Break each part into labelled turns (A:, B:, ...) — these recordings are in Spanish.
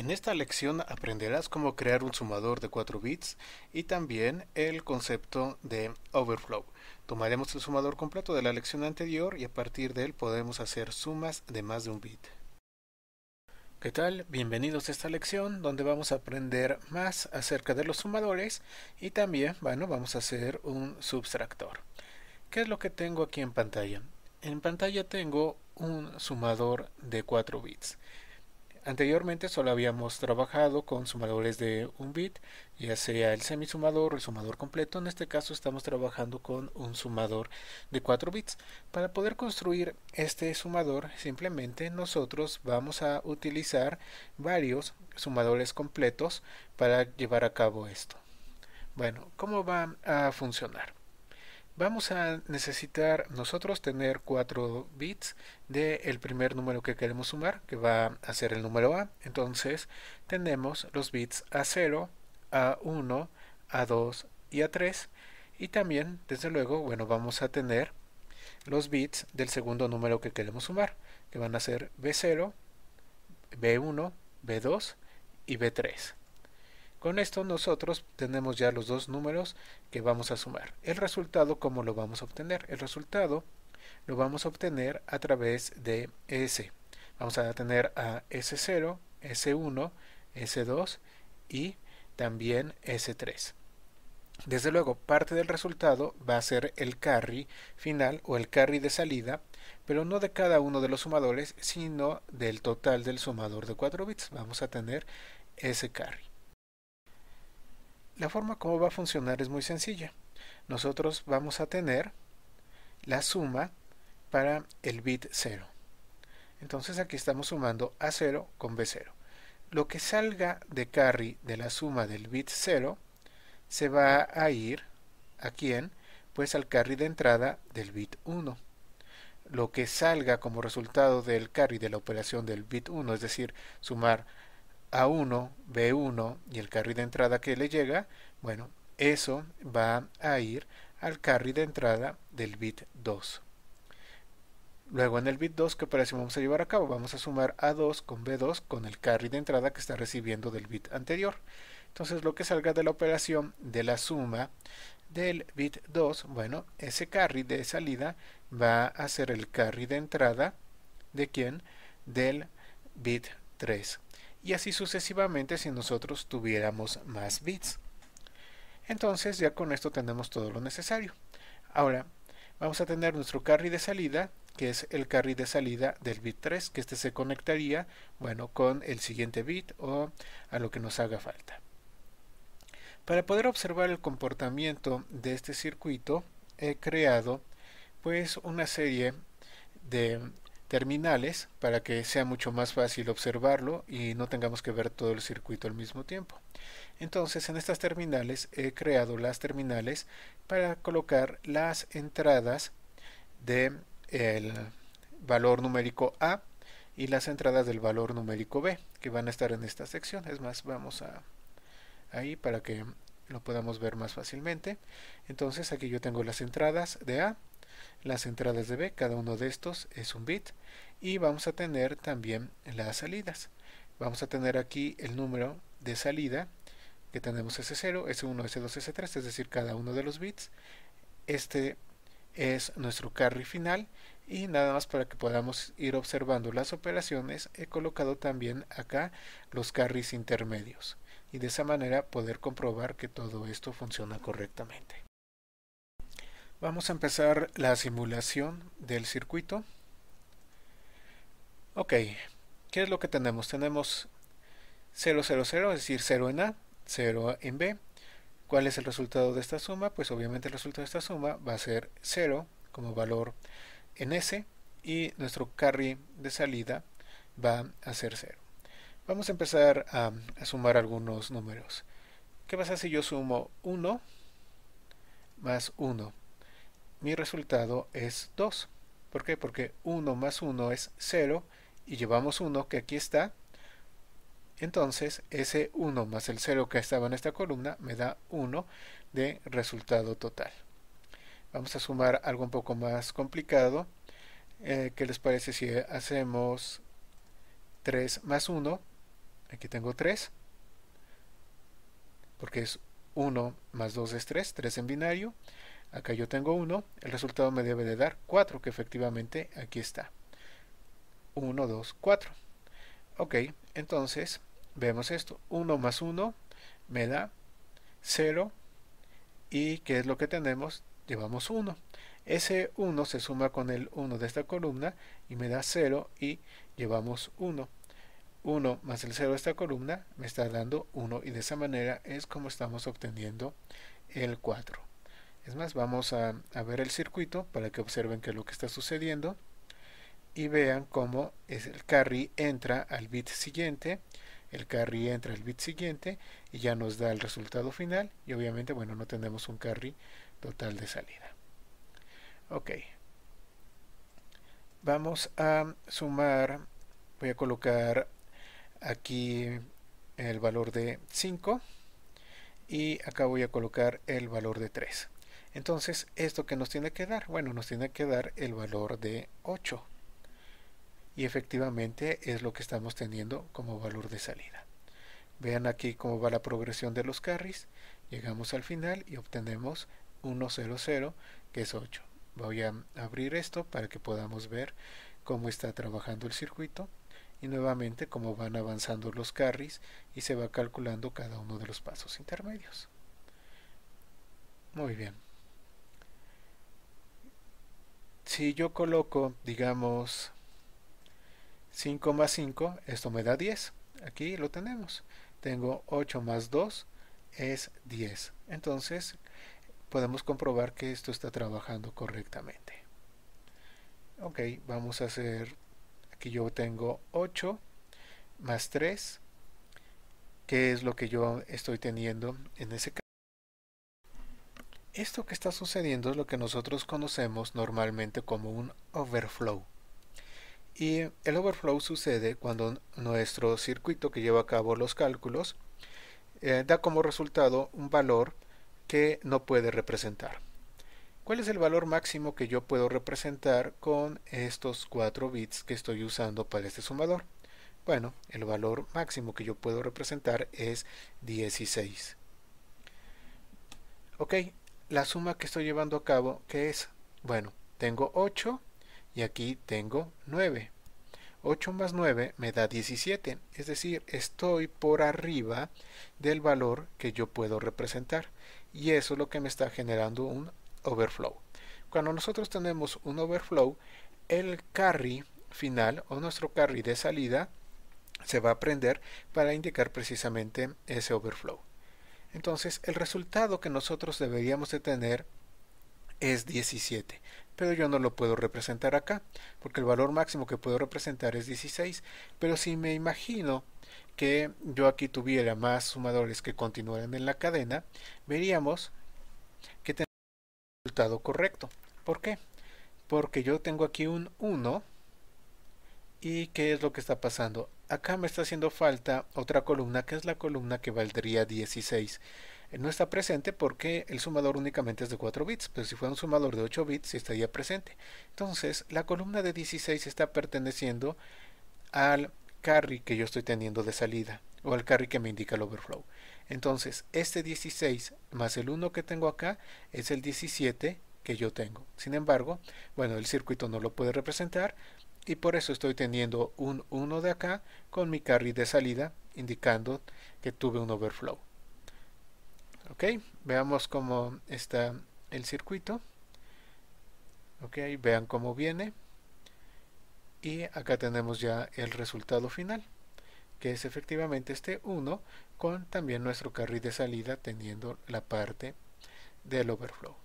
A: En esta lección aprenderás cómo crear un sumador de 4 bits y también el concepto de overflow. Tomaremos el sumador completo de la lección anterior y a partir de él podemos hacer sumas de más de un bit. ¿Qué tal? Bienvenidos a esta lección donde vamos a aprender más acerca de los sumadores y también, bueno, vamos a hacer un subtractor. ¿Qué es lo que tengo aquí en pantalla? En pantalla tengo un sumador de 4 bits. Anteriormente solo habíamos trabajado con sumadores de un bit, ya sea el semisumador o el sumador completo. En este caso estamos trabajando con un sumador de 4 bits. Para poder construir este sumador, simplemente nosotros vamos a utilizar varios sumadores completos para llevar a cabo esto. Bueno, ¿cómo va a funcionar? vamos a necesitar nosotros tener 4 bits del primer número que queremos sumar, que va a ser el número A. Entonces tenemos los bits A0, A1, A2 y A3. Y también, desde luego, bueno, vamos a tener los bits del segundo número que queremos sumar, que van a ser B0, B1, B2 y B3. Con esto nosotros tenemos ya los dos números que vamos a sumar. El resultado, ¿cómo lo vamos a obtener? El resultado lo vamos a obtener a través de S. Vamos a tener a S0, S1, S2 y también S3. Desde luego, parte del resultado va a ser el carry final o el carry de salida, pero no de cada uno de los sumadores, sino del total del sumador de 4 bits. Vamos a tener ese carry. La forma como va a funcionar es muy sencilla. Nosotros vamos a tener la suma para el bit 0. Entonces aquí estamos sumando A0 con B0. Lo que salga de carry de la suma del bit 0 se va a ir a quién? Pues al carry de entrada del bit 1. Lo que salga como resultado del carry de la operación del bit 1, es decir, sumar a1, B1 y el carry de entrada que le llega, bueno, eso va a ir al carry de entrada del bit 2. Luego en el bit 2, ¿qué operación vamos a llevar a cabo? Vamos a sumar A2 con B2 con el carry de entrada que está recibiendo del bit anterior. Entonces lo que salga de la operación de la suma del bit 2, bueno, ese carry de salida va a ser el carry de entrada de quién? Del bit 3 y así sucesivamente si nosotros tuviéramos más bits. Entonces ya con esto tenemos todo lo necesario. Ahora vamos a tener nuestro carry de salida, que es el carry de salida del bit 3, que este se conectaría, bueno, con el siguiente bit o a lo que nos haga falta. Para poder observar el comportamiento de este circuito, he creado pues una serie de terminales para que sea mucho más fácil observarlo y no tengamos que ver todo el circuito al mismo tiempo. Entonces en estas terminales he creado las terminales para colocar las entradas del el valor numérico A y las entradas del valor numérico B que van a estar en esta sección. Es más, vamos a ahí para que lo podamos ver más fácilmente. Entonces aquí yo tengo las entradas de A las entradas de B, cada uno de estos es un bit y vamos a tener también las salidas. Vamos a tener aquí el número de salida que tenemos S0, S1, S2, S3, es decir, cada uno de los bits. Este es nuestro carry final y nada más para que podamos ir observando las operaciones he colocado también acá los carries intermedios y de esa manera poder comprobar que todo esto funciona correctamente. Vamos a empezar la simulación del circuito. Ok, ¿qué es lo que tenemos? Tenemos 0, 0, 0, es decir, 0 en A, 0 en B. ¿Cuál es el resultado de esta suma? Pues obviamente el resultado de esta suma va a ser 0 como valor en S y nuestro carry de salida va a ser 0. Vamos a empezar a, sumar algunos números. ¿Qué pasa si yo sumo 1 más 1? mi resultado es 2. ¿Por qué? Porque 1 más 1 es 0 y llevamos 1 que aquí está. Entonces ese 1 más el 0 que estaba en esta columna me da 1 de resultado total. Vamos a sumar algo un poco más complicado. Eh, ¿Qué les parece si hacemos 3 más 1? Aquí tengo 3. Porque es 1 más 2 es 3, 3 en binario. Acá yo tengo 1, el resultado me debe de dar 4, que efectivamente aquí está. 1, 2, 4. Ok, entonces vemos esto. 1 más 1 me da 0. ¿Y qué es lo que tenemos? Llevamos 1. Ese 1 se suma con el 1 de esta columna y me da 0 y llevamos 1. 1 más el 0 de esta columna me está dando 1 y de esa manera es como estamos obteniendo el 4 más, vamos a, ver el circuito para que observen qué es lo que está sucediendo y vean cómo es el carry entra al bit siguiente, el carry entra al bit siguiente y ya nos da el resultado final y obviamente bueno no tenemos un carry total de salida. Ok, vamos a sumar, voy a colocar aquí el valor de 5 y acá voy a colocar el valor de 3. Entonces, ¿esto que nos tiene que dar? Bueno, nos tiene que dar el valor de 8. Y efectivamente es lo que estamos teniendo como valor de salida. Vean aquí cómo va la progresión de los carries. Llegamos al final y obtenemos 100, que es 8. Voy a abrir esto para que podamos ver cómo está trabajando el circuito y nuevamente cómo van avanzando los carries y se va calculando cada uno de los pasos intermedios. Muy bien. si yo coloco, digamos, 5 más 5, esto me da 10. Aquí lo tenemos. Tengo 8 más 2 es 10. Entonces, podemos comprobar que esto está trabajando correctamente. Ok, vamos a hacer, aquí yo tengo 8 más 3, que es lo que yo estoy teniendo en ese caso. Esto que está sucediendo es lo que nosotros conocemos normalmente como un overflow. Y el overflow sucede cuando nuestro circuito que lleva a cabo los cálculos eh, da como resultado un valor que no puede representar. ¿Cuál es el valor máximo que yo puedo representar con estos 4 bits que estoy usando para este sumador? Bueno, el valor máximo que yo puedo representar es 16. Ok, la suma que estoy llevando a cabo, que es, bueno, tengo 8 y aquí tengo 9. 8 más 9 me da 17, es decir, estoy por arriba del valor que yo puedo representar y eso es lo que me está generando un overflow. Cuando nosotros tenemos un overflow, el carry final o nuestro carry de salida se va a prender para indicar precisamente ese overflow. Entonces el resultado que nosotros deberíamos de tener es 17, pero yo no lo puedo representar acá, porque el valor máximo que puedo representar es 16, pero si me imagino que yo aquí tuviera más sumadores que continuaran en la cadena, veríamos que tenemos el resultado correcto. ¿Por qué? Porque yo tengo aquí un 1 ¿Y qué es lo que está pasando? Acá me está haciendo falta otra columna, que es la columna que valdría 16. No está presente porque el sumador únicamente es de 4 bits, pero si fuera un sumador de 8 bits estaría presente. Entonces, la columna de 16 está perteneciendo al carry que yo estoy teniendo de salida o al carry que me indica el overflow. Entonces, este 16 más el 1 que tengo acá es el 17 que yo tengo. Sin embargo, bueno, el circuito no lo puede representar, y por eso estoy teniendo un 1 de acá con mi carry de salida indicando que tuve un overflow ok veamos cómo está el circuito ok vean cómo viene y acá tenemos ya el resultado final que es efectivamente este 1 con también nuestro carril de salida teniendo la parte del overflow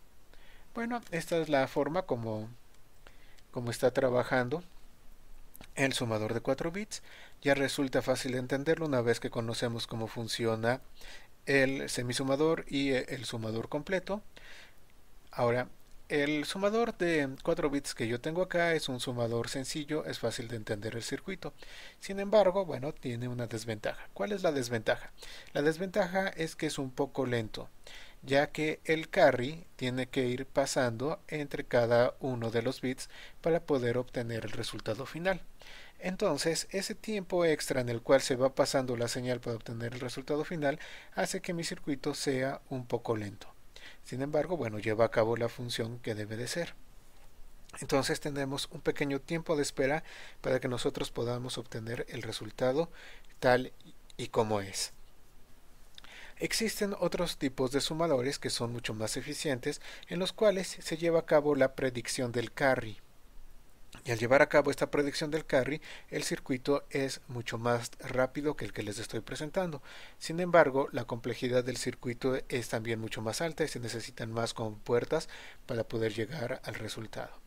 A: bueno esta es la forma como como está trabajando el sumador de 4 bits ya resulta fácil de entenderlo una vez que conocemos cómo funciona el semisumador y eh, el sumador completo. Ahora, el sumador de 4 bits que yo tengo acá es un sumador sencillo, es fácil de entender el circuito. Sin embargo, bueno, tiene una desventaja. ¿Cuál es la desventaja? La desventaja es que es un poco lento ya que el carry tiene que ir pasando entre cada uno de los bits para poder obtener el resultado final. Entonces, ese tiempo extra en el cual se va pasando la señal para obtener el resultado final hace que mi circuito sea un poco lento. Sin embargo, bueno, lleva a cabo la función que debe de ser. Entonces tenemos un pequeño tiempo de espera para que nosotros podamos obtener el resultado tal y como es. Existen otros tipos de sumadores que son mucho más eficientes, en los cuales se lleva a cabo la predicción del carry. Y al llevar a cabo esta predicción del carry, el circuito es mucho más rápido que el que les estoy presentando. Sin embargo, la complejidad del circuito es también mucho más alta y se necesitan más compuertas para poder llegar al resultado.